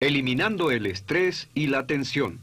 Eliminando el estrés y la tensión.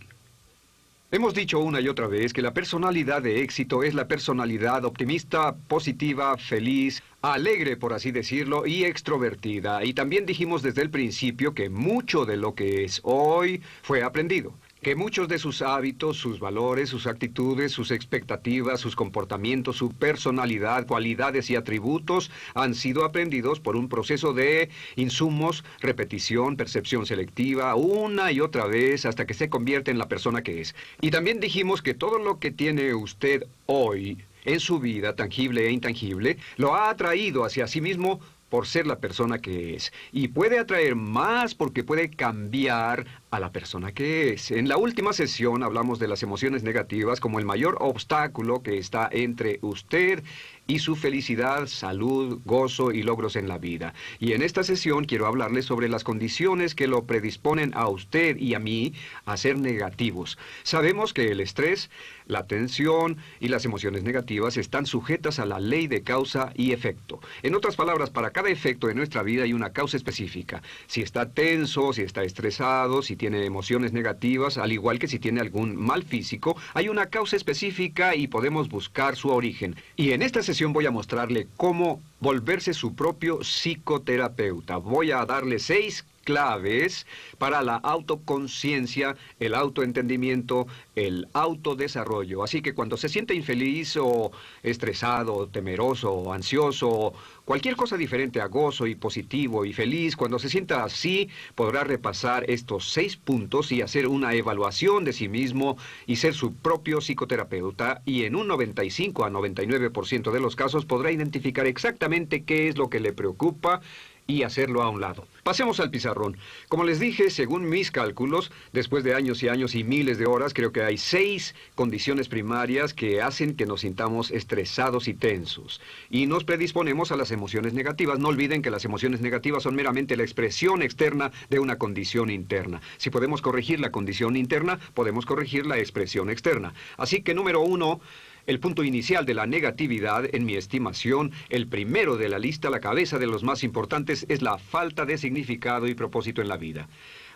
Hemos dicho una y otra vez que la personalidad de éxito es la personalidad optimista, positiva, feliz, alegre por así decirlo, y extrovertida. Y también dijimos desde el principio que mucho de lo que es hoy fue aprendido que muchos de sus hábitos, sus valores, sus actitudes, sus expectativas, sus comportamientos, su personalidad, cualidades y atributos han sido aprendidos por un proceso de insumos, repetición, percepción selectiva, una y otra vez hasta que se convierte en la persona que es. Y también dijimos que todo lo que tiene usted hoy en su vida, tangible e intangible, lo ha atraído hacia sí mismo por ser la persona que es. Y puede atraer más porque puede cambiar a la persona que es. En la última sesión hablamos de las emociones negativas como el mayor obstáculo que está entre usted y su felicidad, salud, gozo y logros en la vida. Y en esta sesión quiero hablarles sobre las condiciones que lo predisponen a usted y a mí a ser negativos. Sabemos que el estrés, la tensión y las emociones negativas están sujetas a la ley de causa y efecto. En otras palabras, para cada efecto de nuestra vida hay una causa específica. Si está tenso, si está estresado, si tiene emociones negativas, al igual que si tiene algún mal físico, hay una causa específica y podemos buscar su origen. Y en esta voy a mostrarle cómo volverse su propio psicoterapeuta. Voy a darle seis claves para la autoconciencia, el autoentendimiento, el autodesarrollo. Así que cuando se siente infeliz o estresado, temeroso, ansioso, cualquier cosa diferente a gozo y positivo y feliz, cuando se sienta así, podrá repasar estos seis puntos y hacer una evaluación de sí mismo y ser su propio psicoterapeuta y en un 95 a 99% de los casos podrá identificar exactamente qué es lo que le preocupa y hacerlo a un lado. Pasemos al pizarrón. Como les dije, según mis cálculos, después de años y años y miles de horas, creo que hay seis condiciones primarias que hacen que nos sintamos estresados y tensos. Y nos predisponemos a las emociones negativas. No olviden que las emociones negativas son meramente la expresión externa de una condición interna. Si podemos corregir la condición interna, podemos corregir la expresión externa. Así que número uno el punto inicial de la negatividad, en mi estimación, el primero de la lista, la cabeza de los más importantes, es la falta de significado y propósito en la vida.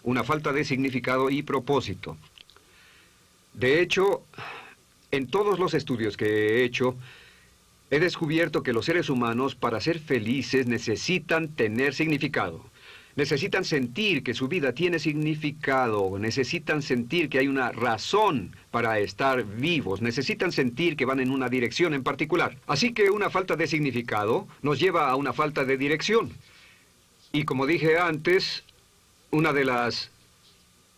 Una falta de significado y propósito. De hecho, en todos los estudios que he hecho, he descubierto que los seres humanos, para ser felices, necesitan tener significado necesitan sentir que su vida tiene significado, necesitan sentir que hay una razón para estar vivos, necesitan sentir que van en una dirección en particular. Así que una falta de significado nos lleva a una falta de dirección. Y como dije antes, una de las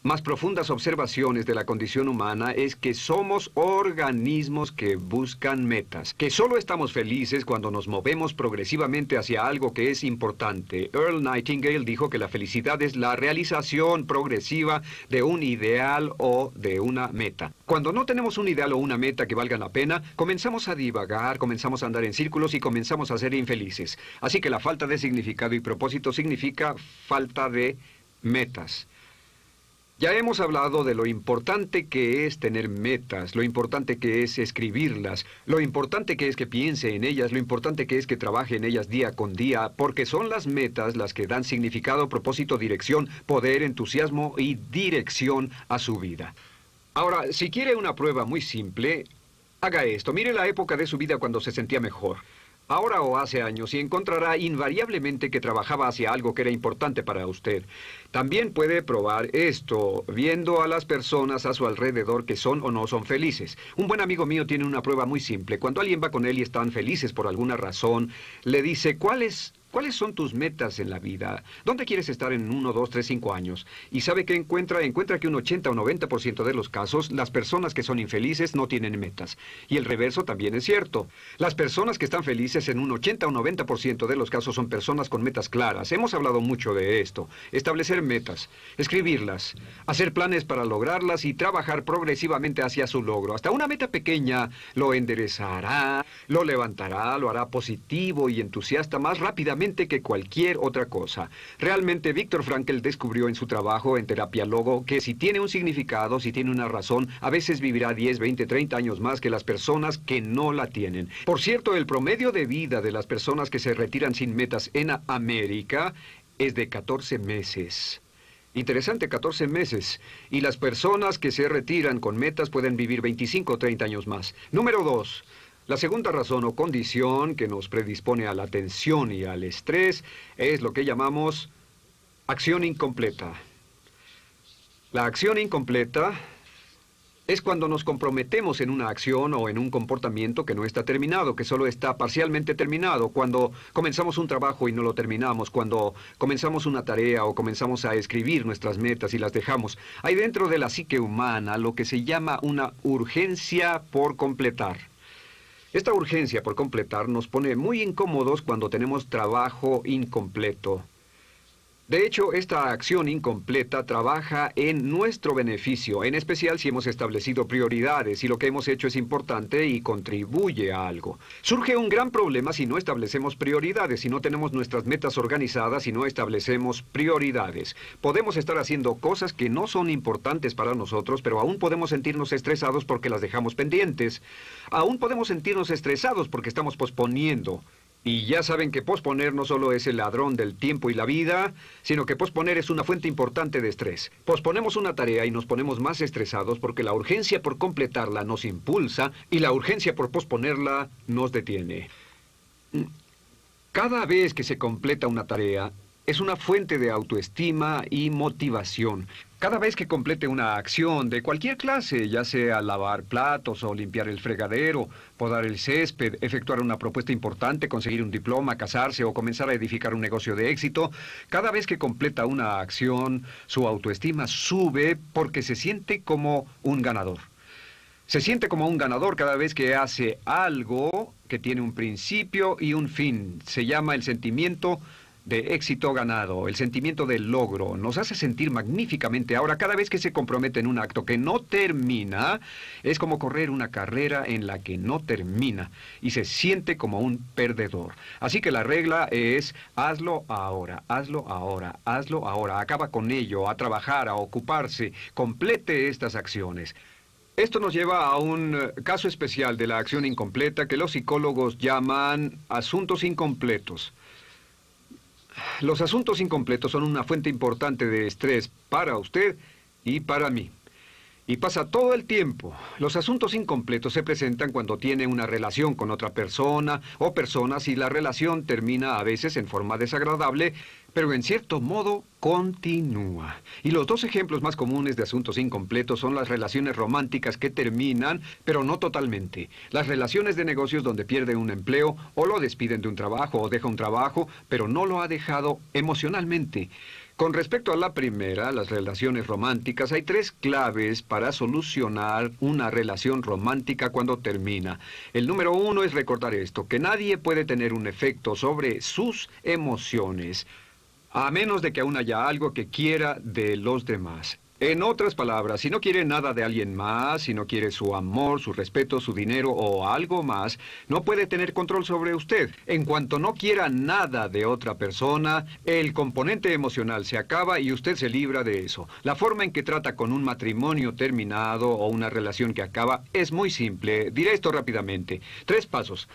más profundas observaciones de la condición humana es que somos organismos que buscan metas, que solo estamos felices cuando nos movemos progresivamente hacia algo que es importante. Earl Nightingale dijo que la felicidad es la realización progresiva de un ideal o de una meta. Cuando no tenemos un ideal o una meta que valgan la pena, comenzamos a divagar, comenzamos a andar en círculos y comenzamos a ser infelices. Así que la falta de significado y propósito significa falta de metas. Ya hemos hablado de lo importante que es tener metas, lo importante que es escribirlas, lo importante que es que piense en ellas, lo importante que es que trabaje en ellas día con día, porque son las metas las que dan significado, propósito, dirección, poder, entusiasmo y dirección a su vida. Ahora, si quiere una prueba muy simple, haga esto. Mire la época de su vida cuando se sentía mejor ahora o hace años, y encontrará invariablemente que trabajaba hacia algo que era importante para usted. También puede probar esto, viendo a las personas a su alrededor que son o no son felices. Un buen amigo mío tiene una prueba muy simple. Cuando alguien va con él y están felices por alguna razón, le dice, ¿cuál es ¿Cuáles son tus metas en la vida? ¿Dónde quieres estar en uno, 2, 3, cinco años? Y sabe que encuentra, encuentra que un 80 o 90% de los casos, las personas que son infelices no tienen metas. Y el reverso también es cierto. Las personas que están felices en un 80 o 90% de los casos son personas con metas claras. Hemos hablado mucho de esto. Establecer metas, escribirlas, hacer planes para lograrlas y trabajar progresivamente hacia su logro. Hasta una meta pequeña lo enderezará, lo levantará, lo hará positivo y entusiasta más rápidamente que cualquier otra cosa. Realmente Víctor Frankl descubrió en su trabajo en terapia logo que si tiene un significado, si tiene una razón, a veces vivirá 10, 20, 30 años más que las personas que no la tienen. Por cierto, el promedio de vida de las personas que se retiran sin metas en América es de 14 meses. Interesante, 14 meses. Y las personas que se retiran con metas pueden vivir 25 o 30 años más. Número 2. La segunda razón o condición que nos predispone a la tensión y al estrés es lo que llamamos acción incompleta. La acción incompleta es cuando nos comprometemos en una acción o en un comportamiento que no está terminado, que solo está parcialmente terminado, cuando comenzamos un trabajo y no lo terminamos, cuando comenzamos una tarea o comenzamos a escribir nuestras metas y las dejamos. Hay dentro de la psique humana lo que se llama una urgencia por completar. Esta urgencia por completar nos pone muy incómodos cuando tenemos trabajo incompleto. De hecho, esta acción incompleta trabaja en nuestro beneficio, en especial si hemos establecido prioridades y lo que hemos hecho es importante y contribuye a algo. Surge un gran problema si no establecemos prioridades, si no tenemos nuestras metas organizadas, si no establecemos prioridades. Podemos estar haciendo cosas que no son importantes para nosotros, pero aún podemos sentirnos estresados porque las dejamos pendientes. Aún podemos sentirnos estresados porque estamos posponiendo y ya saben que posponer no solo es el ladrón del tiempo y la vida, sino que posponer es una fuente importante de estrés. Posponemos una tarea y nos ponemos más estresados porque la urgencia por completarla nos impulsa y la urgencia por posponerla nos detiene. Cada vez que se completa una tarea, es una fuente de autoestima y motivación. Cada vez que complete una acción de cualquier clase, ya sea lavar platos o limpiar el fregadero, podar el césped, efectuar una propuesta importante, conseguir un diploma, casarse o comenzar a edificar un negocio de éxito, cada vez que completa una acción, su autoestima sube porque se siente como un ganador. Se siente como un ganador cada vez que hace algo que tiene un principio y un fin. Se llama el sentimiento de éxito ganado, el sentimiento del logro, nos hace sentir magníficamente. Ahora, cada vez que se compromete en un acto que no termina, es como correr una carrera en la que no termina y se siente como un perdedor. Así que la regla es hazlo ahora, hazlo ahora, hazlo ahora, acaba con ello, a trabajar, a ocuparse, complete estas acciones. Esto nos lleva a un eh, caso especial de la acción incompleta que los psicólogos llaman asuntos incompletos. Los asuntos incompletos son una fuente importante de estrés para usted y para mí. Y pasa todo el tiempo. Los asuntos incompletos se presentan cuando tiene una relación con otra persona o personas y la relación termina a veces en forma desagradable, pero en cierto modo continúa. Y los dos ejemplos más comunes de asuntos incompletos son las relaciones románticas que terminan, pero no totalmente. Las relaciones de negocios donde pierde un empleo o lo despiden de un trabajo o deja un trabajo, pero no lo ha dejado emocionalmente. Con respecto a la primera, las relaciones románticas, hay tres claves para solucionar una relación romántica cuando termina. El número uno es recordar esto, que nadie puede tener un efecto sobre sus emociones, a menos de que aún haya algo que quiera de los demás. En otras palabras, si no quiere nada de alguien más, si no quiere su amor, su respeto, su dinero o algo más, no puede tener control sobre usted. En cuanto no quiera nada de otra persona, el componente emocional se acaba y usted se libra de eso. La forma en que trata con un matrimonio terminado o una relación que acaba es muy simple. Diré esto rápidamente. Tres pasos.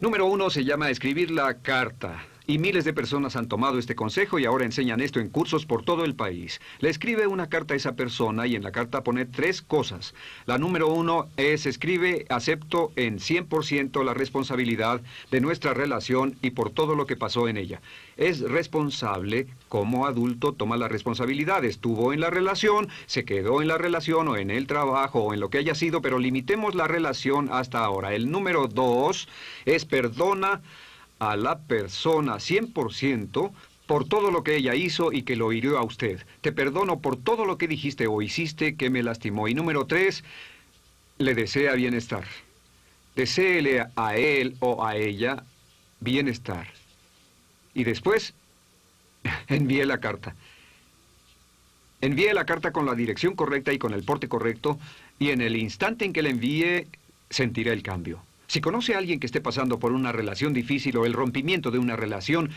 Número uno se llama escribir la carta. Y miles de personas han tomado este consejo y ahora enseñan esto en cursos por todo el país. Le escribe una carta a esa persona y en la carta pone tres cosas. La número uno es, escribe, acepto en 100% la responsabilidad de nuestra relación y por todo lo que pasó en ella. Es responsable, como adulto, toma la responsabilidad. Estuvo en la relación, se quedó en la relación o en el trabajo o en lo que haya sido, pero limitemos la relación hasta ahora. El número dos es perdona a la persona 100% por todo lo que ella hizo y que lo hirió a usted. Te perdono por todo lo que dijiste o hiciste que me lastimó. Y número tres, le desea bienestar. Deseele a él o a ella bienestar. Y después, envíe la carta. Envíe la carta con la dirección correcta y con el porte correcto, y en el instante en que la envíe, sentirá el cambio. Si conoce a alguien que esté pasando por una relación difícil o el rompimiento de una relación,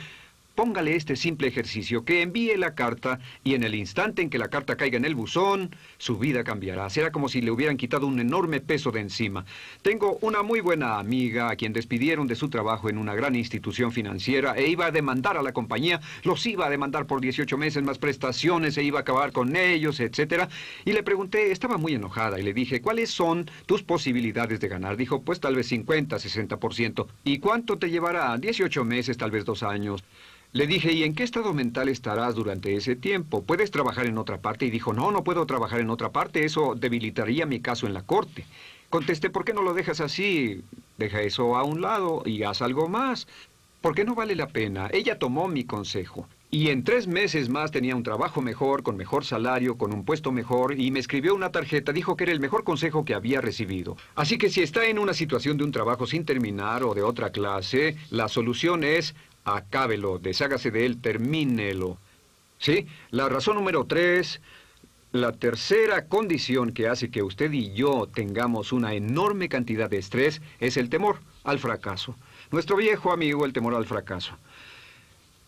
Póngale este simple ejercicio, que envíe la carta y en el instante en que la carta caiga en el buzón, su vida cambiará. Será como si le hubieran quitado un enorme peso de encima. Tengo una muy buena amiga a quien despidieron de su trabajo en una gran institución financiera e iba a demandar a la compañía, los iba a demandar por 18 meses más prestaciones, e iba a acabar con ellos, etc. Y le pregunté, estaba muy enojada y le dije, ¿cuáles son tus posibilidades de ganar? Dijo, pues tal vez 50, 60%. ¿Y cuánto te llevará? 18 meses, tal vez dos años. Le dije, ¿y en qué estado mental estarás durante ese tiempo? ¿Puedes trabajar en otra parte? Y dijo, no, no puedo trabajar en otra parte, eso debilitaría mi caso en la corte. Contesté, ¿por qué no lo dejas así? Deja eso a un lado y haz algo más. Porque no vale la pena. Ella tomó mi consejo. Y en tres meses más tenía un trabajo mejor, con mejor salario, con un puesto mejor, y me escribió una tarjeta, dijo que era el mejor consejo que había recibido. Así que si está en una situación de un trabajo sin terminar o de otra clase, la solución es acábelo, deshágase de él, termínelo. ¿Sí? La razón número tres, la tercera condición que hace que usted y yo tengamos una enorme cantidad de estrés es el temor al fracaso. Nuestro viejo amigo, el temor al fracaso.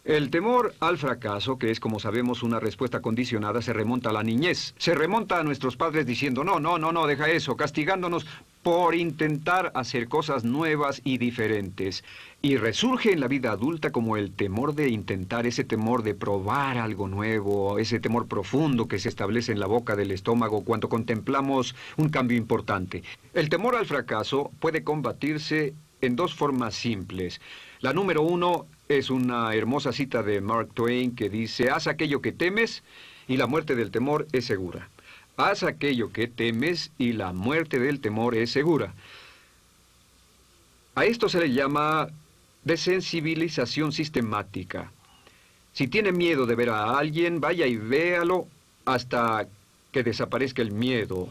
El temor al fracaso, que es como sabemos una respuesta condicionada, se remonta a la niñez. Se remonta a nuestros padres diciendo, no, no, no, no, deja eso, castigándonos por intentar hacer cosas nuevas y diferentes. Y resurge en la vida adulta como el temor de intentar, ese temor de probar algo nuevo, ese temor profundo que se establece en la boca del estómago cuando contemplamos un cambio importante. El temor al fracaso puede combatirse en dos formas simples. La número uno es una hermosa cita de Mark Twain que dice, haz aquello que temes y la muerte del temor es segura. Haz aquello que temes y la muerte del temor es segura. A esto se le llama de sensibilización sistemática. Si tiene miedo de ver a alguien, vaya y véalo hasta que desaparezca el miedo.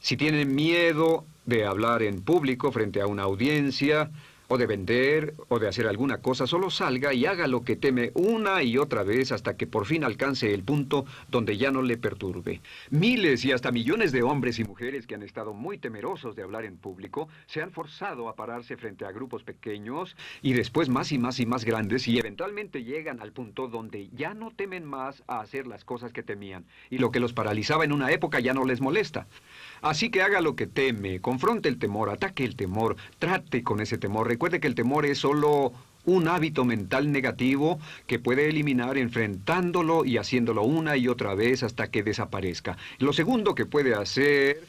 Si tiene miedo de hablar en público frente a una audiencia, o de vender, o de hacer alguna cosa, solo salga y haga lo que teme una y otra vez hasta que por fin alcance el punto donde ya no le perturbe. Miles y hasta millones de hombres y mujeres que han estado muy temerosos de hablar en público se han forzado a pararse frente a grupos pequeños y después más y más y más grandes y eventualmente llegan al punto donde ya no temen más a hacer las cosas que temían y lo que los paralizaba en una época ya no les molesta. Así que haga lo que teme, confronte el temor, ataque el temor, trate con ese temor. Recuerde que el temor es solo un hábito mental negativo que puede eliminar enfrentándolo y haciéndolo una y otra vez hasta que desaparezca. Lo segundo que puede hacer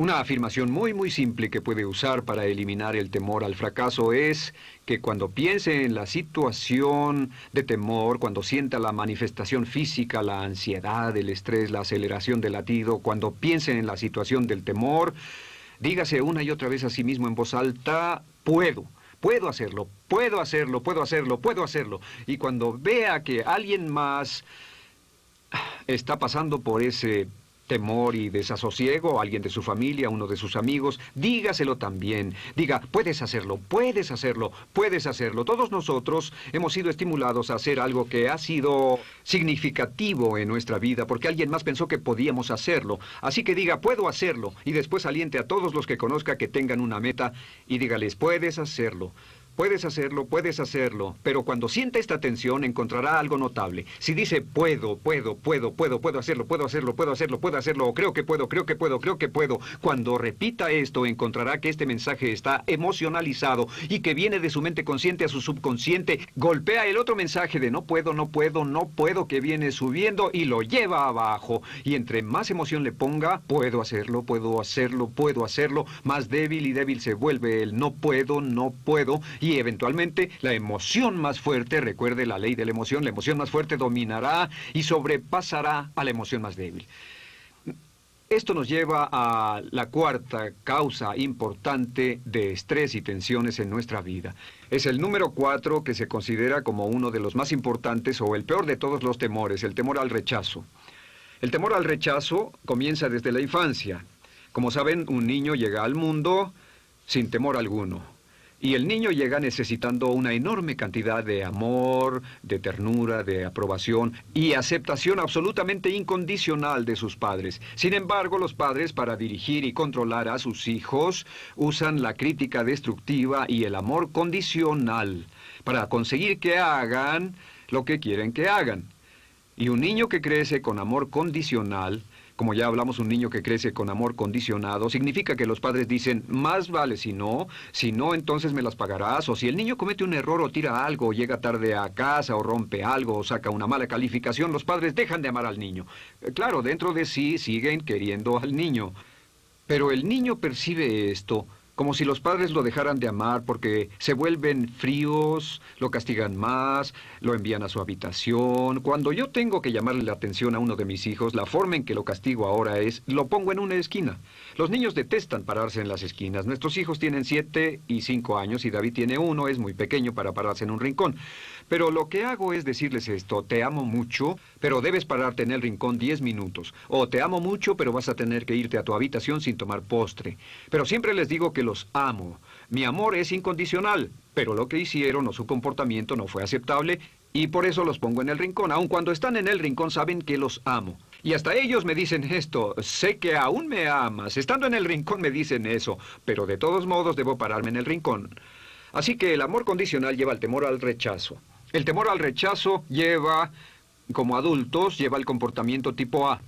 una afirmación muy muy simple que puede usar para eliminar el temor al fracaso es que cuando piense en la situación de temor, cuando sienta la manifestación física, la ansiedad, el estrés, la aceleración del latido, cuando piense en la situación del temor, dígase una y otra vez a sí mismo en voz alta, puedo. Puedo hacerlo, puedo hacerlo, puedo hacerlo, puedo hacerlo. Y cuando vea que alguien más está pasando por ese temor y desasosiego, alguien de su familia, uno de sus amigos, dígaselo también. Diga, puedes hacerlo, puedes hacerlo, puedes hacerlo. Todos nosotros hemos sido estimulados a hacer algo que ha sido significativo en nuestra vida, porque alguien más pensó que podíamos hacerlo. Así que diga, puedo hacerlo, y después aliente a todos los que conozca que tengan una meta y dígales, puedes hacerlo. Puedes hacerlo, puedes hacerlo, pero cuando sienta esta tensión encontrará algo notable. Si dice puedo, puedo, puedo, puedo, puedo hacerlo, puedo hacerlo, puedo hacerlo, puedo hacerlo, o creo que puedo, creo que puedo, creo que puedo, cuando repita esto encontrará que este mensaje está emocionalizado y que viene de su mente consciente a su subconsciente, golpea el otro mensaje de no puedo, no puedo, no puedo que viene subiendo y lo lleva abajo. Y entre más emoción le ponga, puedo hacerlo, puedo hacerlo, puedo hacerlo, más débil y débil se vuelve el no puedo, no puedo y y eventualmente la emoción más fuerte, recuerde la ley de la emoción, la emoción más fuerte dominará y sobrepasará a la emoción más débil. Esto nos lleva a la cuarta causa importante de estrés y tensiones en nuestra vida. Es el número cuatro que se considera como uno de los más importantes o el peor de todos los temores, el temor al rechazo. El temor al rechazo comienza desde la infancia. Como saben, un niño llega al mundo sin temor alguno. Y el niño llega necesitando una enorme cantidad de amor, de ternura, de aprobación y aceptación absolutamente incondicional de sus padres. Sin embargo, los padres para dirigir y controlar a sus hijos usan la crítica destructiva y el amor condicional para conseguir que hagan lo que quieren que hagan. Y un niño que crece con amor condicional como ya hablamos, un niño que crece con amor condicionado, significa que los padres dicen, más vale si no, si no, entonces me las pagarás, o si el niño comete un error o tira algo, o llega tarde a casa, o rompe algo, o saca una mala calificación, los padres dejan de amar al niño. Eh, claro, dentro de sí siguen queriendo al niño. Pero el niño percibe esto como si los padres lo dejaran de amar porque se vuelven fríos, lo castigan más, lo envían a su habitación. Cuando yo tengo que llamarle la atención a uno de mis hijos, la forma en que lo castigo ahora es lo pongo en una esquina. Los niños detestan pararse en las esquinas. Nuestros hijos tienen siete y cinco años y David tiene uno, es muy pequeño para pararse en un rincón. Pero lo que hago es decirles esto, te amo mucho, pero debes pararte en el rincón 10 minutos. O te amo mucho, pero vas a tener que irte a tu habitación sin tomar postre. Pero siempre les digo que los amo. Mi amor es incondicional, pero lo que hicieron o su comportamiento no fue aceptable y por eso los pongo en el rincón. Aun cuando están en el rincón saben que los amo. Y hasta ellos me dicen esto, sé que aún me amas. Estando en el rincón me dicen eso, pero de todos modos debo pararme en el rincón. Así que el amor condicional lleva al temor al rechazo. El temor al rechazo lleva, como adultos, lleva el comportamiento tipo A.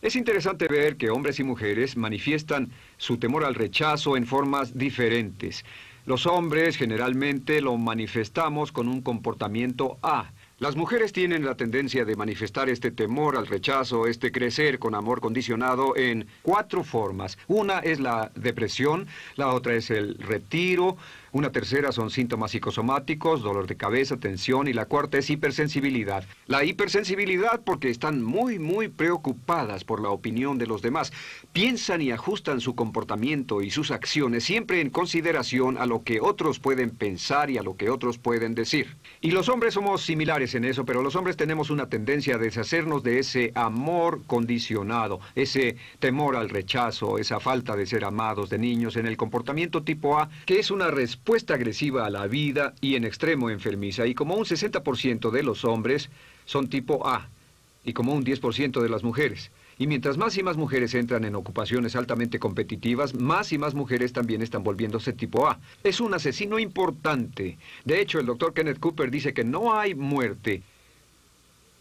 Es interesante ver que hombres y mujeres manifiestan su temor al rechazo en formas diferentes. Los hombres generalmente lo manifestamos con un comportamiento A. Las mujeres tienen la tendencia de manifestar este temor al rechazo, este crecer con amor condicionado en cuatro formas. Una es la depresión, la otra es el retiro, una tercera son síntomas psicosomáticos, dolor de cabeza, tensión y la cuarta es hipersensibilidad. La hipersensibilidad porque están muy, muy preocupadas por la opinión de los demás. Piensan y ajustan su comportamiento y sus acciones siempre en consideración a lo que otros pueden pensar y a lo que otros pueden decir. Y los hombres somos similares en eso, pero los hombres tenemos una tendencia a deshacernos de ese amor condicionado, ese temor al rechazo, esa falta de ser amados de niños en el comportamiento tipo A, que es una respuesta puesta agresiva a la vida y en extremo enfermiza, y como un 60% de los hombres son tipo A, y como un 10% de las mujeres. Y mientras más y más mujeres entran en ocupaciones altamente competitivas, más y más mujeres también están volviéndose tipo A. Es un asesino importante. De hecho, el doctor Kenneth Cooper dice que no hay muerte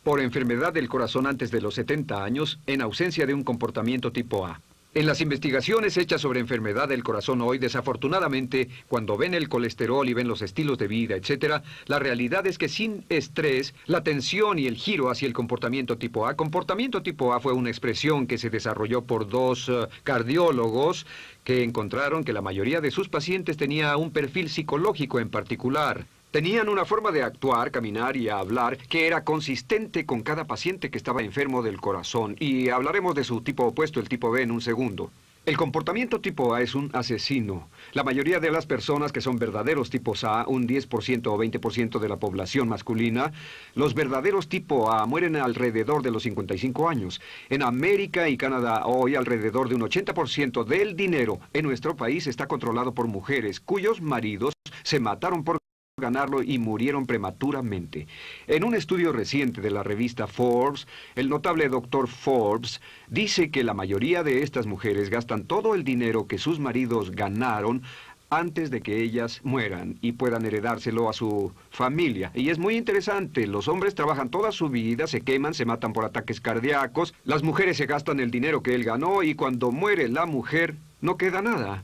por enfermedad del corazón antes de los 70 años en ausencia de un comportamiento tipo A. En las investigaciones hechas sobre enfermedad del corazón hoy, desafortunadamente, cuando ven el colesterol y ven los estilos de vida, etc., la realidad es que sin estrés, la tensión y el giro hacia el comportamiento tipo A, comportamiento tipo A fue una expresión que se desarrolló por dos eh, cardiólogos que encontraron que la mayoría de sus pacientes tenía un perfil psicológico en particular. Tenían una forma de actuar, caminar y hablar que era consistente con cada paciente que estaba enfermo del corazón, y hablaremos de su tipo opuesto, el tipo B, en un segundo. El comportamiento tipo A es un asesino. La mayoría de las personas que son verdaderos tipos A, un 10% o 20% de la población masculina, los verdaderos tipo A mueren alrededor de los 55 años. En América y Canadá hoy alrededor de un 80% del dinero en nuestro país está controlado por mujeres cuyos maridos se mataron por ganarlo y murieron prematuramente. En un estudio reciente de la revista Forbes, el notable doctor Forbes dice que la mayoría de estas mujeres gastan todo el dinero que sus maridos ganaron antes de que ellas mueran y puedan heredárselo a su familia. Y es muy interesante, los hombres trabajan toda su vida, se queman, se matan por ataques cardíacos, las mujeres se gastan el dinero que él ganó y cuando muere la mujer no queda nada.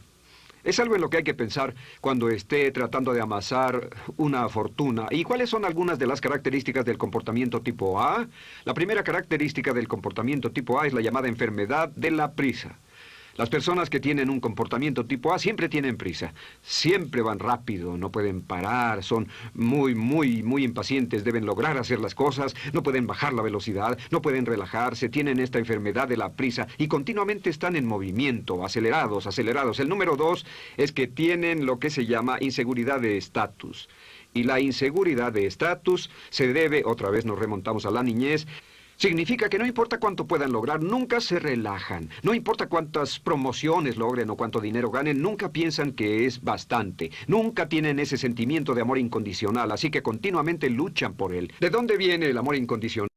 Es algo en lo que hay que pensar cuando esté tratando de amasar una fortuna. ¿Y cuáles son algunas de las características del comportamiento tipo A? La primera característica del comportamiento tipo A es la llamada enfermedad de la prisa. Las personas que tienen un comportamiento tipo A siempre tienen prisa, siempre van rápido, no pueden parar, son muy, muy, muy impacientes, deben lograr hacer las cosas, no pueden bajar la velocidad, no pueden relajarse, tienen esta enfermedad de la prisa y continuamente están en movimiento, acelerados, acelerados. El número dos es que tienen lo que se llama inseguridad de estatus. Y la inseguridad de estatus se debe, otra vez nos remontamos a la niñez, Significa que no importa cuánto puedan lograr, nunca se relajan. No importa cuántas promociones logren o cuánto dinero ganen, nunca piensan que es bastante. Nunca tienen ese sentimiento de amor incondicional, así que continuamente luchan por él. ¿De dónde viene el amor incondicional?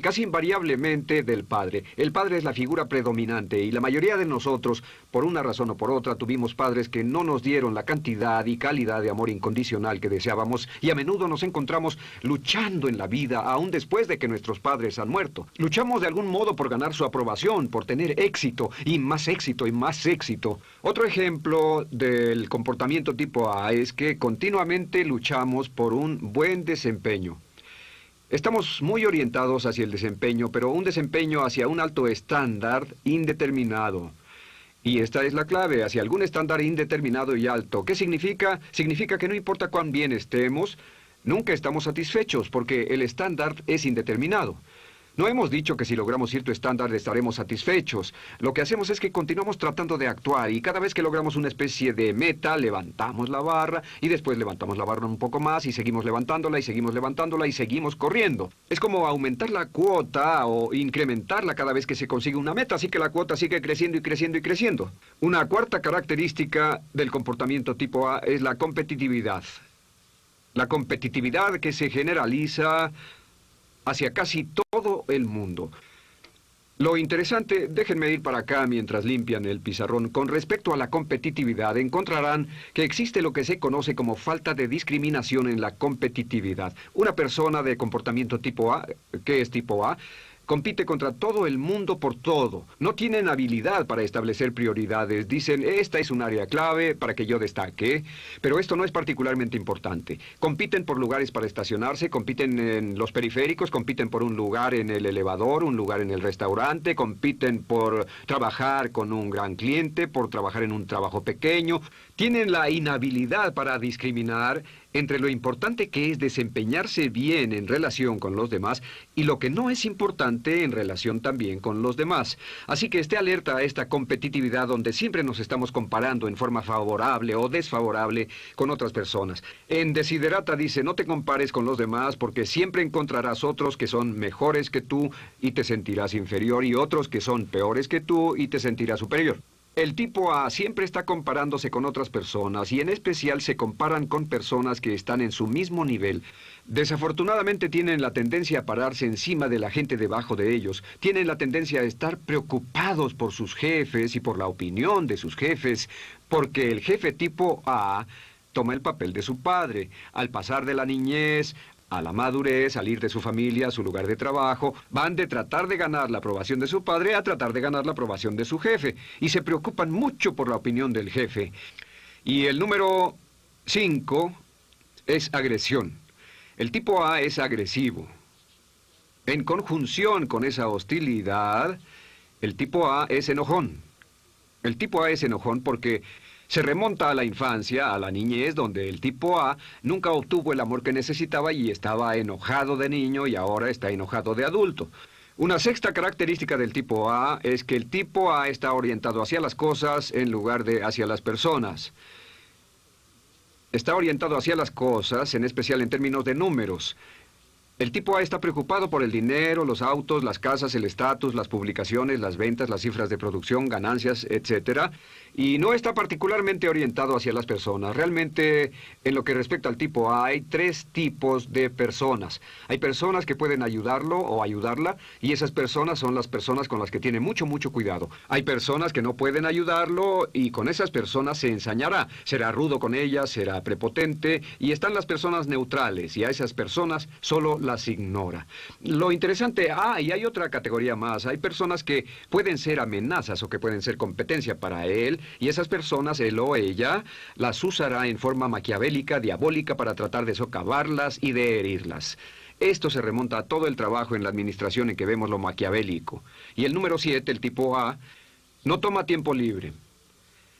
casi invariablemente del padre. El padre es la figura predominante y la mayoría de nosotros, por una razón o por otra, tuvimos padres que no nos dieron la cantidad y calidad de amor incondicional que deseábamos y a menudo nos encontramos luchando en la vida aún después de que nuestros padres han muerto. Luchamos de algún modo por ganar su aprobación, por tener éxito y más éxito y más éxito. Otro ejemplo del comportamiento tipo A es que continuamente luchamos por un buen desempeño. Estamos muy orientados hacia el desempeño, pero un desempeño hacia un alto estándar indeterminado. Y esta es la clave, hacia algún estándar indeterminado y alto. ¿Qué significa? Significa que no importa cuán bien estemos, nunca estamos satisfechos porque el estándar es indeterminado. No hemos dicho que si logramos cierto estándar estaremos satisfechos. Lo que hacemos es que continuamos tratando de actuar y cada vez que logramos una especie de meta, levantamos la barra y después levantamos la barra un poco más y seguimos levantándola y seguimos levantándola y seguimos corriendo. Es como aumentar la cuota o incrementarla cada vez que se consigue una meta, así que la cuota sigue creciendo y creciendo y creciendo. Una cuarta característica del comportamiento tipo A es la competitividad. La competitividad que se generaliza hacia casi todo todo el mundo. Lo interesante, déjenme ir para acá mientras limpian el pizarrón, con respecto a la competitividad, encontrarán que existe lo que se conoce como falta de discriminación en la competitividad. Una persona de comportamiento tipo A, ¿qué es tipo A? Compite contra todo el mundo por todo. No tienen habilidad para establecer prioridades. Dicen, esta es un área clave para que yo destaque, pero esto no es particularmente importante. Compiten por lugares para estacionarse, compiten en los periféricos, compiten por un lugar en el elevador, un lugar en el restaurante, compiten por trabajar con un gran cliente, por trabajar en un trabajo pequeño tienen la inhabilidad para discriminar entre lo importante que es desempeñarse bien en relación con los demás y lo que no es importante en relación también con los demás. Así que esté alerta a esta competitividad donde siempre nos estamos comparando en forma favorable o desfavorable con otras personas. En Desiderata dice, no te compares con los demás porque siempre encontrarás otros que son mejores que tú y te sentirás inferior y otros que son peores que tú y te sentirás superior. El tipo A siempre está comparándose con otras personas y en especial se comparan con personas que están en su mismo nivel. Desafortunadamente tienen la tendencia a pararse encima de la gente debajo de ellos. Tienen la tendencia a estar preocupados por sus jefes y por la opinión de sus jefes, porque el jefe tipo A toma el papel de su padre. Al pasar de la niñez a la madurez, salir de su familia, su lugar de trabajo, van de tratar de ganar la aprobación de su padre a tratar de ganar la aprobación de su jefe y se preocupan mucho por la opinión del jefe. Y el número 5 es agresión. El tipo A es agresivo. En conjunción con esa hostilidad, el tipo A es enojón. El tipo A es enojón porque se remonta a la infancia, a la niñez, donde el tipo A nunca obtuvo el amor que necesitaba y estaba enojado de niño y ahora está enojado de adulto. Una sexta característica del tipo A es que el tipo A está orientado hacia las cosas en lugar de hacia las personas. Está orientado hacia las cosas, en especial en términos de números. El tipo A está preocupado por el dinero, los autos, las casas, el estatus, las publicaciones, las ventas, las cifras de producción, ganancias, etc y no está particularmente orientado hacia las personas. Realmente, en lo que respecta al tipo A, hay tres tipos de personas. Hay personas que pueden ayudarlo o ayudarla, y esas personas son las personas con las que tiene mucho, mucho cuidado. Hay personas que no pueden ayudarlo, y con esas personas se ensañará. Será rudo con ellas, será prepotente, y están las personas neutrales, y a esas personas solo las ignora. Lo interesante, ah, y hay otra categoría más. Hay personas que pueden ser amenazas o que pueden ser competencia para él, y esas personas, él o ella, las usará en forma maquiavélica, diabólica, para tratar de socavarlas y de herirlas. Esto se remonta a todo el trabajo en la administración en que vemos lo maquiavélico. Y el número 7, el tipo A, no toma tiempo libre.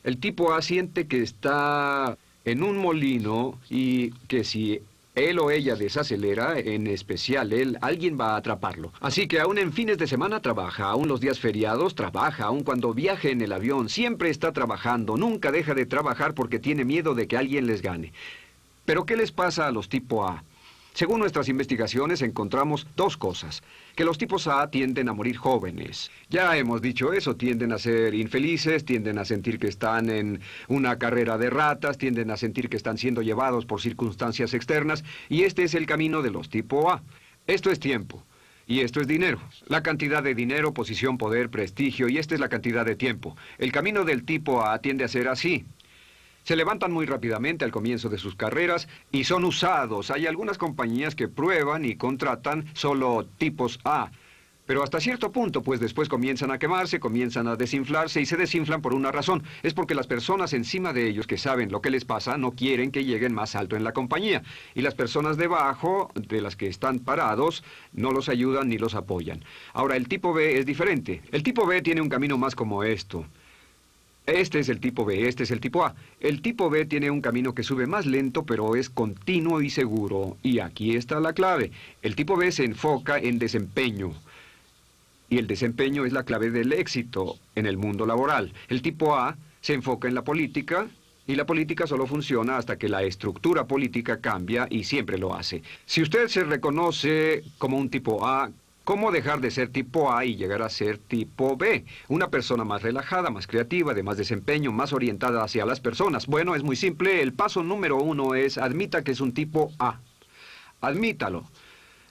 El tipo A siente que está en un molino y que si él o ella desacelera, en especial él, alguien va a atraparlo. Así que aún en fines de semana trabaja, aún los días feriados trabaja, aún cuando viaje en el avión, siempre está trabajando, nunca deja de trabajar porque tiene miedo de que alguien les gane. Pero ¿qué les pasa a los tipo A? Según nuestras investigaciones encontramos dos cosas. Que los tipos A tienden a morir jóvenes. Ya hemos dicho eso, tienden a ser infelices, tienden a sentir que están en una carrera de ratas, tienden a sentir que están siendo llevados por circunstancias externas y este es el camino de los tipo A. Esto es tiempo. Y esto es dinero. La cantidad de dinero, posición, poder, prestigio, y esta es la cantidad de tiempo. El camino del tipo A tiende a ser así. Se levantan muy rápidamente al comienzo de sus carreras y son usados. Hay algunas compañías que prueban y contratan solo tipos A. Pero hasta cierto punto, pues después comienzan a quemarse, comienzan a desinflarse y se desinflan por una razón. Es porque las personas encima de ellos que saben lo que les pasa no quieren que lleguen más alto en la compañía. Y las personas debajo, de las que están parados, no los ayudan ni los apoyan. Ahora, el tipo B es diferente. El tipo B tiene un camino más como esto. Este es el tipo B, este es el tipo A. El tipo B tiene un camino que sube más lento, pero es continuo y seguro. Y aquí está la clave. El tipo B se enfoca en desempeño. Y el desempeño es la clave del éxito en el mundo laboral. El tipo A se enfoca en la política, y la política solo funciona hasta que la estructura política cambia y siempre lo hace. Si usted se reconoce como un tipo A, cómo dejar de ser tipo A y llegar a ser tipo B. Una persona más relajada, más creativa, de más desempeño, más orientada hacia las personas. Bueno, es muy simple. El paso número uno es admita que es un tipo A. Admítalo.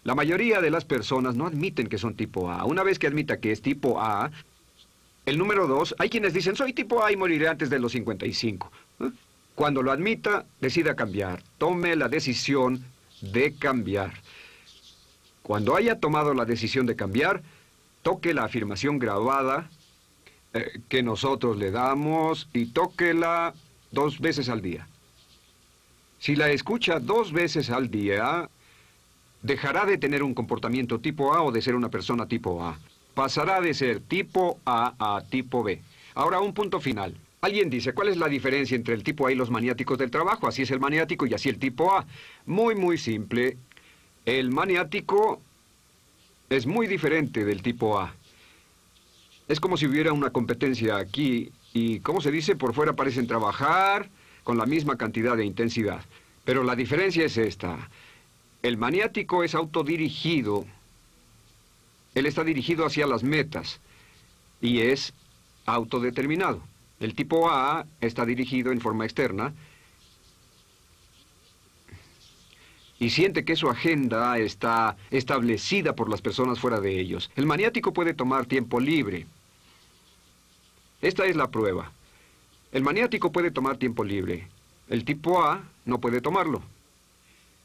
La mayoría de las personas no admiten que son tipo A. Una vez que admita que es tipo A, el número dos, hay quienes dicen, soy tipo A y moriré antes de los 55. ¿Eh? Cuando lo admita, decida cambiar. Tome la decisión de cambiar. Cuando haya tomado la decisión de cambiar, toque la afirmación grabada eh, que nosotros le damos y tóquela dos veces al día. Si la escucha dos veces al día, dejará de tener un comportamiento tipo A o de ser una persona tipo A. Pasará de ser tipo A a tipo B. Ahora un punto final. Alguien dice, ¿cuál es la diferencia entre el tipo A y los maniáticos del trabajo? Así es el maniático y así el tipo A. Muy, muy simple. El maniático es muy diferente del tipo A. Es como si hubiera una competencia aquí y, como se dice, por fuera parecen trabajar con la misma cantidad de intensidad. Pero la diferencia es esta. El maniático es autodirigido. Él está dirigido hacia las metas y es autodeterminado. El tipo A está dirigido en forma externa y siente que su agenda está establecida por las personas fuera de ellos. El maniático puede tomar tiempo libre. Esta es la prueba. El maniático puede tomar tiempo libre. El tipo A no puede tomarlo.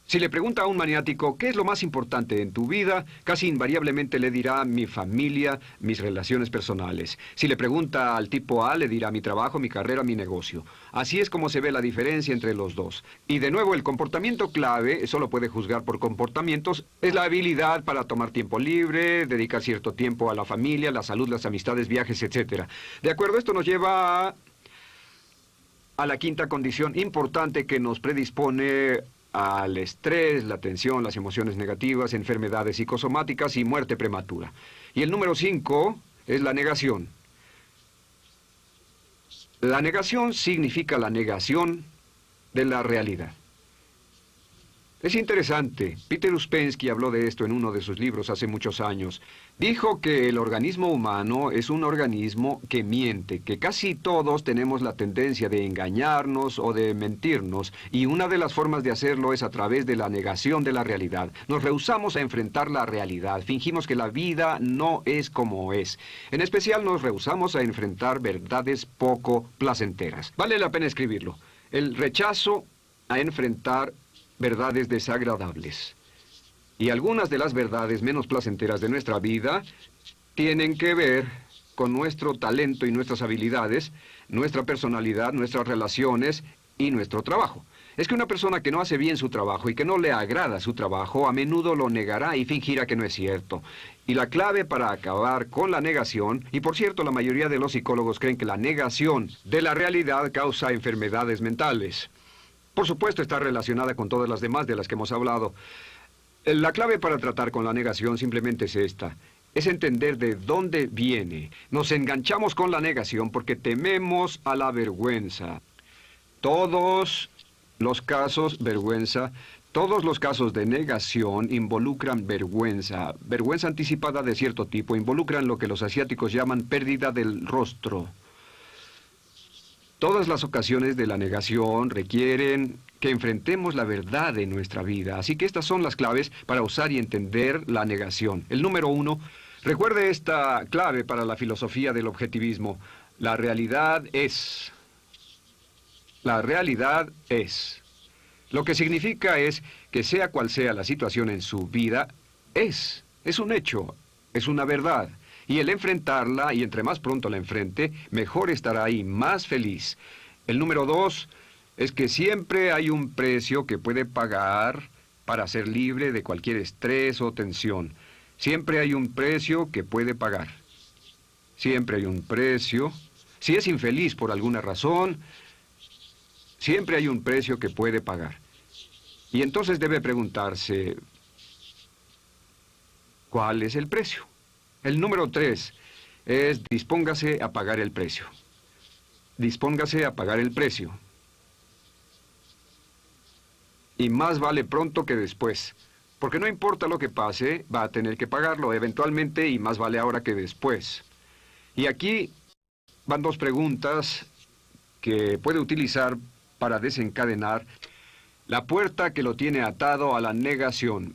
Si le pregunta a un maniático qué es lo más importante en tu vida, casi invariablemente le dirá mi familia, mis relaciones personales. Si le pregunta al tipo A, le dirá mi trabajo, mi carrera, mi negocio. Así es como se ve la diferencia entre los dos. Y de nuevo, el comportamiento clave, solo puede juzgar por comportamientos, es la habilidad para tomar tiempo libre, dedicar cierto tiempo a la familia, la salud, las amistades, viajes, etc. De acuerdo, esto nos lleva a a la quinta condición importante que nos predispone al estrés, la tensión, las emociones negativas, enfermedades psicosomáticas y muerte prematura. Y el número 5 es la negación. La negación significa la negación de la realidad. Es interesante. Peter Uspensky habló de esto en uno de sus libros hace muchos años. Dijo que el organismo humano es un organismo que miente, que casi todos tenemos la tendencia de engañarnos o de mentirnos, y una de las formas de hacerlo es a través de la negación de la realidad. Nos rehusamos a enfrentar la realidad, fingimos que la vida no es como es. En especial nos rehusamos a enfrentar verdades poco placenteras. Vale la pena escribirlo. El rechazo a enfrentar verdades desagradables. Y algunas de las verdades menos placenteras de nuestra vida tienen que ver con nuestro talento y nuestras habilidades, nuestra personalidad, nuestras relaciones y nuestro trabajo. Es que una persona que no hace bien su trabajo y que no le agrada su trabajo, a menudo lo negará y fingirá que no es cierto. Y la clave para acabar con la negación, y por cierto la mayoría de los psicólogos creen que la negación de la realidad causa enfermedades mentales. Por supuesto está relacionada con todas las demás de las que hemos hablado. Eh, la clave para tratar con la negación simplemente es esta. Es entender de dónde viene. Nos enganchamos con la negación porque tememos a la vergüenza. Todos los casos vergüenza, todos los casos de negación involucran vergüenza. Vergüenza anticipada de cierto tipo involucran lo que los asiáticos llaman pérdida del rostro. Todas las ocasiones de la negación requieren que enfrentemos la verdad de nuestra vida. Así que estas son las claves para usar y entender la negación. El número uno, recuerde esta clave para la filosofía del objetivismo. La realidad es. La realidad es. Lo que significa es que sea cual sea la situación en su vida, es. Es un hecho, es una verdad. Y el enfrentarla, y entre más pronto la enfrente, mejor estará ahí, más feliz. El número dos es que siempre hay un precio que puede pagar para ser libre de cualquier estrés o tensión. Siempre hay un precio que puede pagar. Siempre hay un precio. Si es infeliz por alguna razón, siempre hay un precio que puede pagar. Y entonces debe preguntarse, ¿cuál es el precio? El número tres es dispóngase a pagar el precio. Dispóngase a pagar el precio. Y más vale pronto que después. Porque no importa lo que pase, va a tener que pagarlo eventualmente y más vale ahora que después. Y aquí van dos preguntas que puede utilizar para desencadenar la puerta que lo tiene atado a la negación.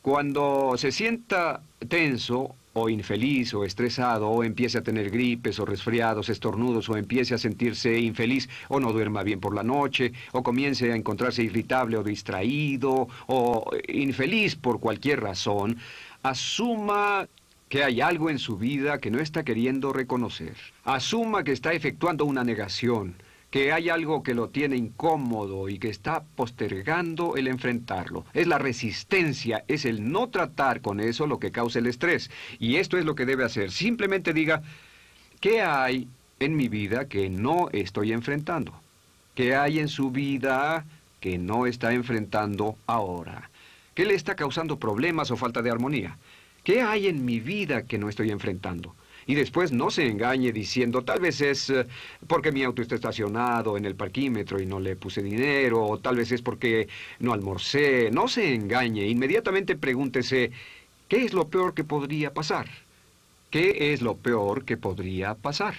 Cuando se sienta tenso o infeliz o estresado o empiece a tener gripes o resfriados, estornudos o empiece a sentirse infeliz o no duerma bien por la noche o comience a encontrarse irritable o distraído o infeliz por cualquier razón, asuma que hay algo en su vida que no está queriendo reconocer. Asuma que está efectuando una negación que hay algo que lo tiene incómodo y que está postergando el enfrentarlo. Es la resistencia, es el no tratar con eso lo que causa el estrés. Y esto es lo que debe hacer. Simplemente diga, ¿qué hay en mi vida que no estoy enfrentando? ¿Qué hay en su vida que no está enfrentando ahora? ¿Qué le está causando problemas o falta de armonía? ¿Qué hay en mi vida que no estoy enfrentando? Y después no se engañe diciendo, tal vez es eh, porque mi auto está estacionado en el parquímetro y no le puse dinero, o tal vez es porque no almorcé. No se engañe. Inmediatamente pregúntese, ¿qué es lo peor que podría pasar? ¿Qué es lo peor que podría pasar?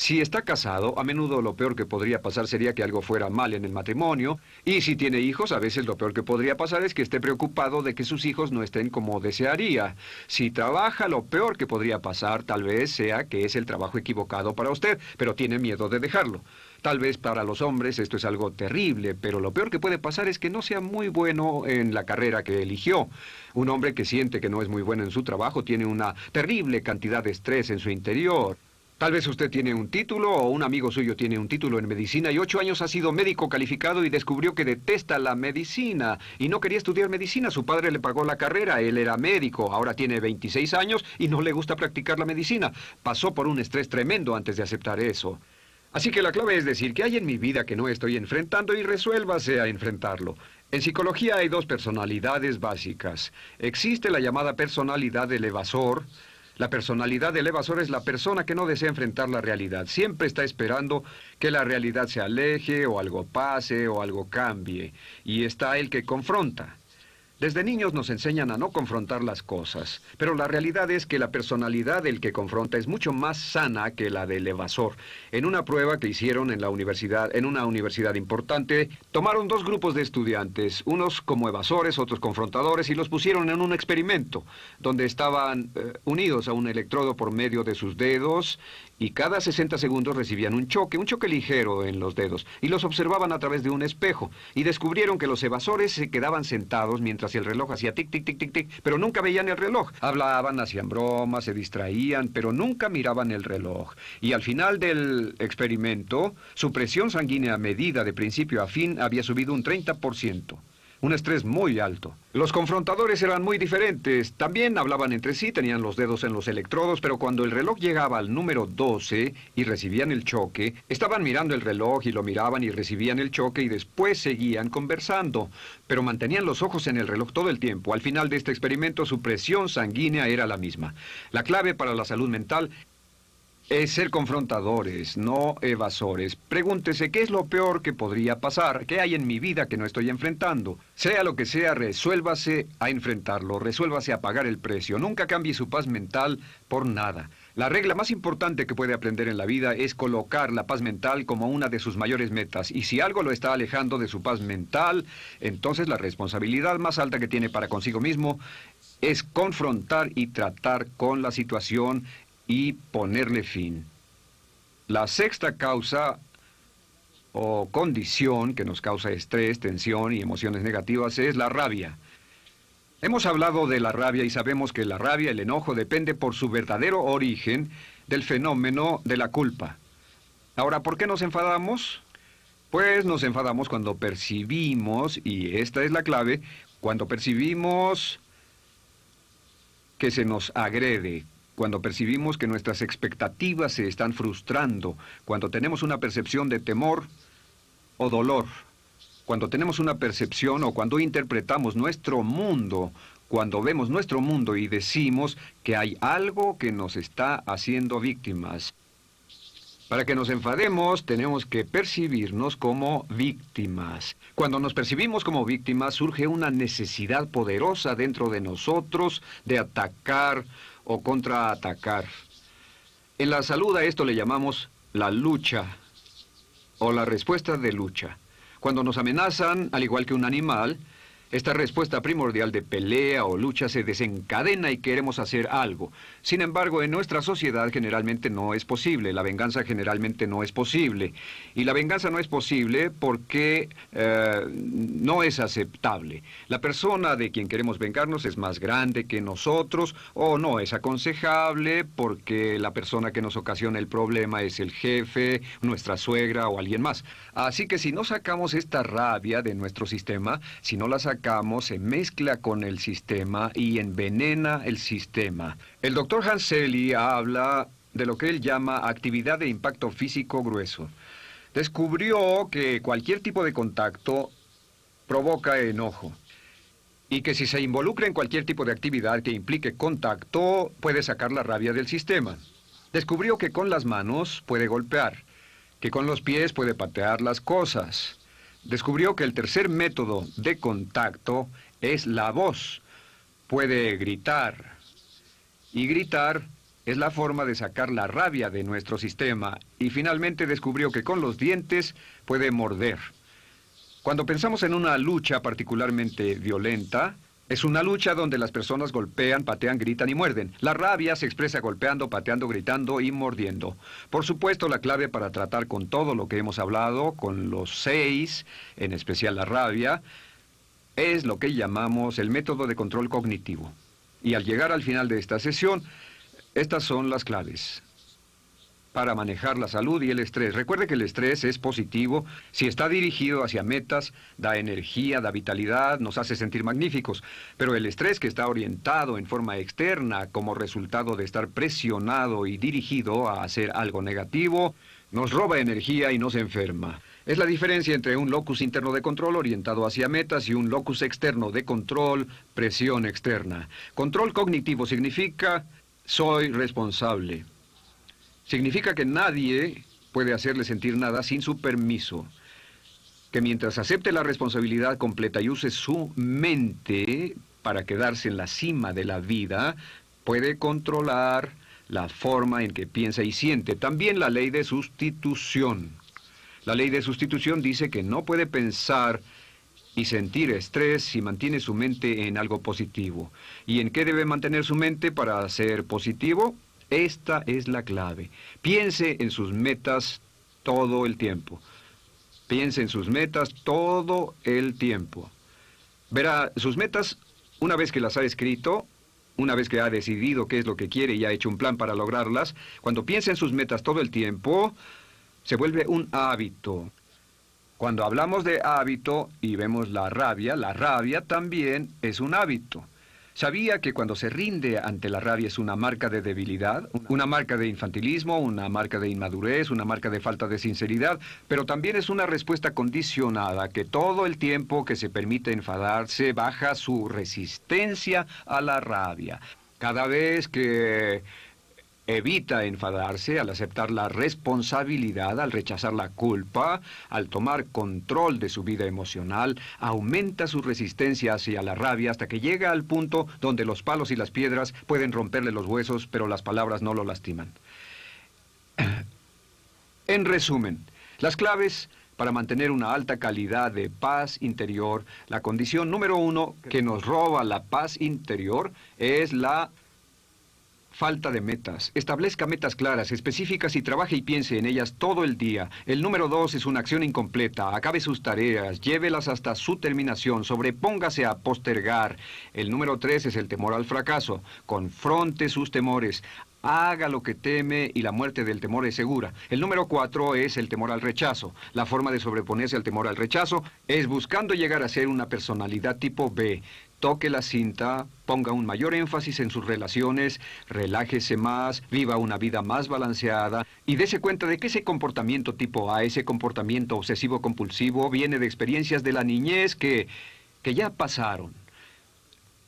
Si está casado, a menudo lo peor que podría pasar sería que algo fuera mal en el matrimonio. Y si tiene hijos, a veces lo peor que podría pasar es que esté preocupado de que sus hijos no estén como desearía. Si trabaja, lo peor que podría pasar tal vez sea que es el trabajo equivocado para usted, pero tiene miedo de dejarlo. Tal vez para los hombres esto es algo terrible, pero lo peor que puede pasar es que no sea muy bueno en la carrera que eligió. Un hombre que siente que no es muy bueno en su trabajo tiene una terrible cantidad de estrés en su interior. Tal vez usted tiene un título o un amigo suyo tiene un título en medicina y ocho años ha sido médico calificado y descubrió que detesta la medicina y no quería estudiar medicina. Su padre le pagó la carrera, él era médico, ahora tiene 26 años y no le gusta practicar la medicina. Pasó por un estrés tremendo antes de aceptar eso. Así que la clave es decir que hay en mi vida que no estoy enfrentando y resuélvase a enfrentarlo. En psicología hay dos personalidades básicas. Existe la llamada personalidad del evasor, la personalidad del evasor es la persona que no desea enfrentar la realidad. Siempre está esperando que la realidad se aleje o algo pase o algo cambie. Y está el que confronta. Desde niños nos enseñan a no confrontar las cosas, pero la realidad es que la personalidad del que confronta es mucho más sana que la del evasor. En una prueba que hicieron en la universidad, en una universidad importante, tomaron dos grupos de estudiantes, unos como evasores, otros confrontadores, y los pusieron en un experimento donde estaban eh, unidos a un electrodo por medio de sus dedos y cada 60 segundos recibían un choque, un choque ligero en los dedos, y los observaban a través de un espejo, y descubrieron que los evasores se quedaban sentados mientras el reloj hacía tic, tic, tic, tic, tic, pero nunca veían el reloj. Hablaban, hacían bromas, se distraían, pero nunca miraban el reloj. Y al final del experimento, su presión sanguínea medida de principio a fin había subido un 30%. Un estrés muy alto. Los confrontadores eran muy diferentes. También hablaban entre sí, tenían los dedos en los electrodos, pero cuando el reloj llegaba al número 12 y recibían el choque, estaban mirando el reloj y lo miraban y recibían el choque y después seguían conversando. Pero mantenían los ojos en el reloj todo el tiempo. Al final de este experimento su presión sanguínea era la misma. La clave para la salud mental es ser confrontadores, no evasores. Pregúntese qué es lo peor que podría pasar, qué hay en mi vida que no estoy enfrentando. Sea lo que sea, resuélvase a enfrentarlo, resuélvase a pagar el precio. Nunca cambie su paz mental por nada. La regla más importante que puede aprender en la vida es colocar la paz mental como una de sus mayores metas. Y si algo lo está alejando de su paz mental, entonces la responsabilidad más alta que tiene para consigo mismo es confrontar y tratar con la situación y ponerle fin. La sexta causa o condición que nos causa estrés, tensión y emociones negativas es la rabia. Hemos hablado de la rabia y sabemos que la rabia, el enojo, depende por su verdadero origen del fenómeno de la culpa. Ahora, ¿por qué nos enfadamos? Pues nos enfadamos cuando percibimos, y esta es la clave, cuando percibimos que se nos agrede, cuando percibimos que nuestras expectativas se están frustrando, cuando tenemos una percepción de temor o dolor, cuando tenemos una percepción o cuando interpretamos nuestro mundo, cuando vemos nuestro mundo y decimos que hay algo que nos está haciendo víctimas. Para que nos enfademos, tenemos que percibirnos como víctimas. Cuando nos percibimos como víctimas, surge una necesidad poderosa dentro de nosotros de atacar o contraatacar. En la salud a esto le llamamos la lucha o la respuesta de lucha. Cuando nos amenazan, al igual que un animal, esta respuesta primordial de pelea o lucha se desencadena y queremos hacer algo. Sin embargo, en nuestra sociedad generalmente no es posible, la venganza generalmente no es posible. Y la venganza no es posible porque eh, no es aceptable. La persona de quien queremos vengarnos es más grande que nosotros o no es aconsejable porque la persona que nos ocasiona el problema es el jefe, nuestra suegra o alguien más. Así que si no sacamos esta rabia de nuestro sistema, si no la sacamos, se mezcla con el sistema y envenena el sistema. El doctor Hanseli habla de lo que él llama actividad de impacto físico grueso. Descubrió que cualquier tipo de contacto provoca enojo y que si se involucra en cualquier tipo de actividad que implique contacto puede sacar la rabia del sistema. Descubrió que con las manos puede golpear, que con los pies puede patear las cosas, descubrió que el tercer método de contacto es la voz. Puede gritar. Y gritar es la forma de sacar la rabia de nuestro sistema. Y finalmente descubrió que con los dientes puede morder. Cuando pensamos en una lucha particularmente violenta, es una lucha donde las personas golpean, patean, gritan y muerden. La rabia se expresa golpeando, pateando, gritando y mordiendo. Por supuesto, la clave para tratar con todo lo que hemos hablado, con los seis, en especial la rabia, es lo que llamamos el método de control cognitivo. Y al llegar al final de esta sesión, estas son las claves para manejar la salud y el estrés. Recuerde que el estrés es positivo si está dirigido hacia metas, da energía, da vitalidad, nos hace sentir magníficos, pero el estrés que está orientado en forma externa como resultado de estar presionado y dirigido a hacer algo negativo, nos roba energía y nos enferma. Es la diferencia entre un locus interno de control orientado hacia metas y un locus externo de control, presión externa. Control cognitivo significa soy responsable significa que nadie puede hacerle sentir nada sin su permiso. Que mientras acepte la responsabilidad completa y use su mente para quedarse en la cima de la vida, puede controlar la forma en que piensa y siente. También la ley de sustitución. La ley de sustitución dice que no puede pensar y sentir estrés si mantiene su mente en algo positivo. ¿Y en qué debe mantener su mente para ser positivo? Esta es la clave. Piense en sus metas todo el tiempo. Piense en sus metas todo el tiempo. Verá, sus metas, una vez que las ha escrito, una vez que ha decidido qué es lo que quiere y ha hecho un plan para lograrlas, cuando piensa en sus metas todo el tiempo, se vuelve un hábito. Cuando hablamos de hábito y vemos la rabia, la rabia también es un hábito. Sabía que cuando se rinde ante la rabia es una marca de debilidad, una marca de infantilismo, una marca de inmadurez, una marca de falta de sinceridad, pero también es una respuesta condicionada que todo el tiempo que se permite enfadarse baja su resistencia a la rabia. Cada vez que evita enfadarse al aceptar la responsabilidad, al rechazar la culpa, al tomar control de su vida emocional, aumenta su resistencia hacia la rabia hasta que llega al punto donde los palos y las piedras pueden romperle los huesos, pero las palabras no lo lastiman. En resumen, las claves para mantener una alta calidad de paz interior, la condición número uno que nos roba la paz interior es la Falta de metas. Establezca metas claras, específicas y trabaje y piense en ellas todo el día. El número dos es una acción incompleta. Acabe sus tareas, llévelas hasta su terminación, sobrepóngase a postergar. El número tres es el temor al fracaso. Confronte sus temores. Haga lo que teme y la muerte del temor es segura. El número cuatro es el temor al rechazo. La forma de sobreponerse al temor al rechazo es buscando llegar a ser una personalidad tipo B toque la cinta, ponga un mayor énfasis en sus relaciones, relájese más, viva una vida más balanceada y dése cuenta de que ese comportamiento tipo A, ese comportamiento obsesivo compulsivo, viene de experiencias de la niñez que, que ya pasaron.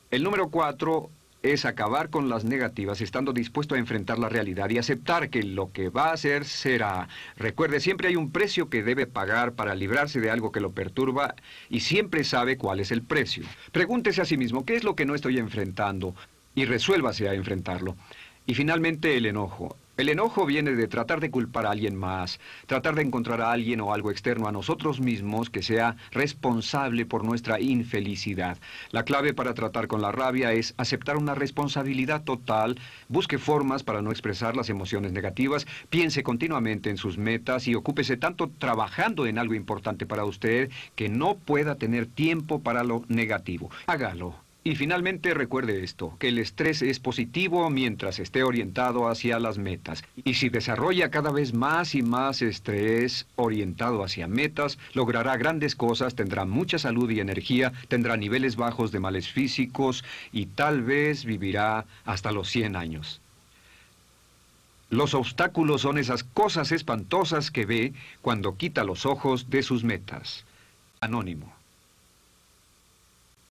El número cuatro es acabar con las negativas, estando dispuesto a enfrentar la realidad y aceptar que lo que va a hacer será. Recuerde, siempre hay un precio que debe pagar para librarse de algo que lo perturba y siempre sabe cuál es el precio. Pregúntese a sí mismo, ¿qué es lo que no estoy enfrentando? Y resuélvase a enfrentarlo. Y finalmente el enojo. El enojo viene de tratar de culpar a alguien más, tratar de encontrar a alguien o algo externo a nosotros mismos que sea responsable por nuestra infelicidad. La clave para tratar con la rabia es aceptar una responsabilidad total, busque formas para no expresar las emociones negativas, piense continuamente en sus metas y ocúpese tanto trabajando en algo importante para usted que no pueda tener tiempo para lo negativo. Hágalo, y finalmente recuerde esto, que el estrés es positivo mientras esté orientado hacia las metas. Y si desarrolla cada vez más y más estrés orientado hacia metas, logrará grandes cosas, tendrá mucha salud y energía, tendrá niveles bajos de males físicos y tal vez vivirá hasta los 100 años. Los obstáculos son esas cosas espantosas que ve cuando quita los ojos de sus metas. Anónimo.